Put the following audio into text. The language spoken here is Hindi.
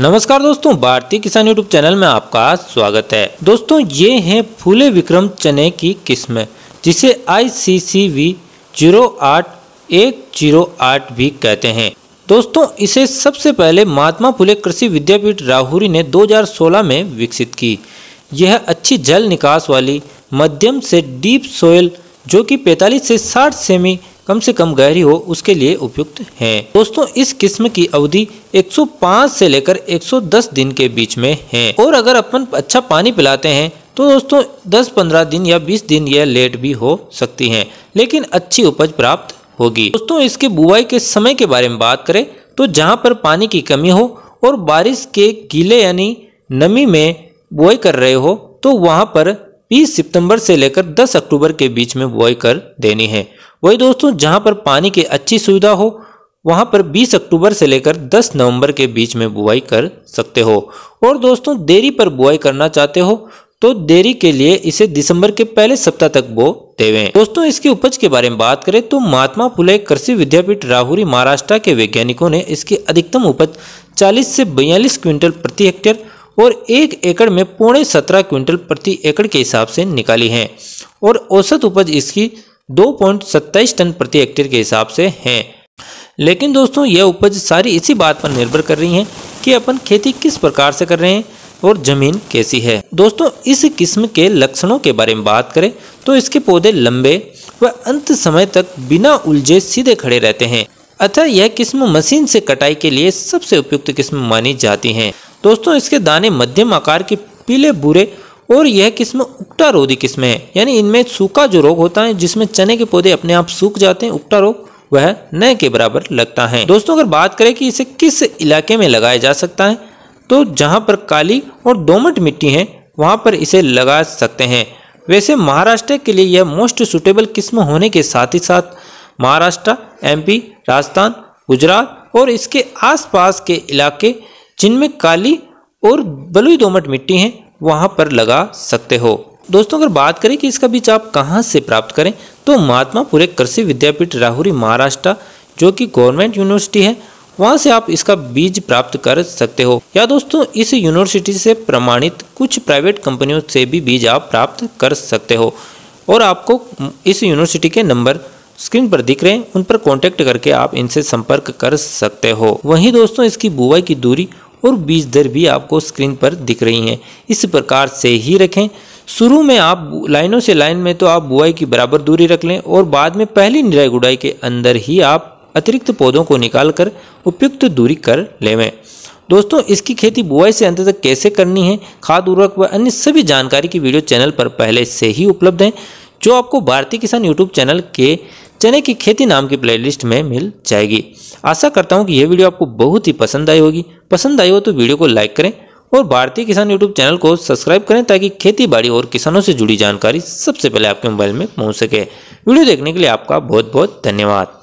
नमस्कार दोस्तों भारतीय किसान यूट्यूब चैनल में आपका स्वागत है दोस्तों ये हैं फूले विक्रम चने की किस्म जिसे आई सी सी वी जीरो आठ एक जीरो आठ भी कहते हैं दोस्तों इसे सबसे पहले महात्मा फुले कृषि विद्यापीठ राहुरी ने 2016 में विकसित की यह अच्छी जल निकास वाली मध्यम से डीप सोयल जो कि 45 से 60 सेमी कम से कम गहरी हो उसके लिए उपयुक्त है दोस्तों इस किस्म की अवधि 105 से लेकर 110 दिन के बीच में है और अगर अपन अच्छा पानी पिलाते हैं तो दोस्तों 10-15 दिन या 20 दिन यह लेट भी हो सकती है लेकिन अच्छी उपज प्राप्त होगी दोस्तों इसके बुआई के समय के बारे में बात करें तो जहाँ पर पानी की कमी हो और बारिश के गीले यानी नमी में बुआई कर रहे हो तो वहाँ पर 20 सितंबर से लेकर 10 अक्टूबर के बीच में बुआई कर देनी है वही दोस्तों जहां पर पानी की अच्छी सुविधा हो वहां पर 20 अक्टूबर से लेकर 10 नवंबर के बीच में बुआई कर सकते हो और दोस्तों देरी पर बुआई करना चाहते हो तो देरी के लिए इसे दिसंबर के पहले सप्ताह तक बो देवे दोस्तों इसकी उपज के बारे में बात करें तो महात्मा फुले कृषि विद्यापीठ राहुरी महाराष्ट्र के वैज्ञानिकों ने इसकी अधिकतम उपज 40 से बयालीस क्विंटल प्रति हेक्टेयर और एक एकड़ में पौने सत्रह क्विंटल प्रति एकड़ के हिसाब से निकाली है और औसत उपज इसकी दो पॉइंट सत्ताईस टन प्रति हेक्टेयर के हिसाब से हैं लेकिन दोस्तों यह उपज सारी इसी बात पर निर्भर कर रही है कि अपन खेती किस प्रकार से कर रहे हैं और जमीन कैसी है दोस्तों इस किस्म के लक्षणों के बारे में बात करें तो इसके पौधे लंबे व अंत समय तक बिना उलझे सीधे खड़े रहते हैं अतः यह किस्म मशीन से कटाई के लिए सबसे उपयुक्त किस्म मानी जाती है दोस्तों इसके दाने मध्यम आकार के पीले बुरे और यह किस्म उक्टा रोधी किस्म है यानी इनमें सूखा जो रोग होता है जिसमें चने के पौधे अपने आप सूख जाते हैं उक्टा रोग वह न के बराबर लगता है दोस्तों अगर बात करें कि इसे किस इलाके में लगाया जा सकता है तो जहाँ पर काली और दोमट मिट्टी है वहाँ पर इसे लगा सकते हैं वैसे महाराष्ट्र के लिए यह मोस्ट सुटेबल किस्म होने के साथ ही साथ महाराष्ट्र एमपी, राजस्थान गुजरात और इसके आसपास के इलाके जिनमें काली और बलुई दोमट मिट्टी हैं वहाँ पर लगा सकते हो दोस्तों अगर बात करें कि इसका बीज आप कहाँ से प्राप्त करें तो महात्मा पूरे कृषि विद्यापीठ राहुरी महाराष्ट्र जो कि गवर्नमेंट यूनिवर्सिटी है वहाँ से आप इसका बीज प्राप्त कर सकते हो या दोस्तों इस यूनिवर्सिटी से प्रमाणित कुछ प्राइवेट कंपनियों से भी बीज आप प्राप्त कर सकते हो और आपको इस यूनिवर्सिटी के नंबर स्क्रीन पर दिख रहे हैं उन पर कांटेक्ट करके आप इनसे संपर्क कर सकते हो वहीं दोस्तों इसकी बुवाई की दूरी और बीज दर भी आपको स्क्रीन पर दिख रही हैं इस प्रकार से ही रखें शुरू में आप लाइनों से लाइन में तो आप बुआई की बराबर दूरी रख लें और बाद में पहली निराई गुड़ाई के अंदर ही आप अतिरिक्त पौधों को निकाल कर उपयुक्त दूरी कर लेवें दोस्तों इसकी खेती बुआई से अंत तक कैसे करनी है खाद उर्वरक व अन्य सभी जानकारी की वीडियो चैनल पर पहले से ही उपलब्ध हैं जो आपको भारतीय किसान यूट्यूब चैनल के चने की खेती नाम की प्लेलिस्ट में मिल जाएगी आशा करता हूँ कि यह वीडियो आपको बहुत ही पसंद आई होगी पसंद आई हो तो वीडियो को लाइक करें और भारतीय किसान यूट्यूब चैनल को सब्सक्राइब करें ताकि खेती बाड़ी और किसानों से जुड़ी जानकारी सबसे पहले आपके मोबाइल में पहुँच सके वीडियो देखने के लिए आपका बहुत बहुत धन्यवाद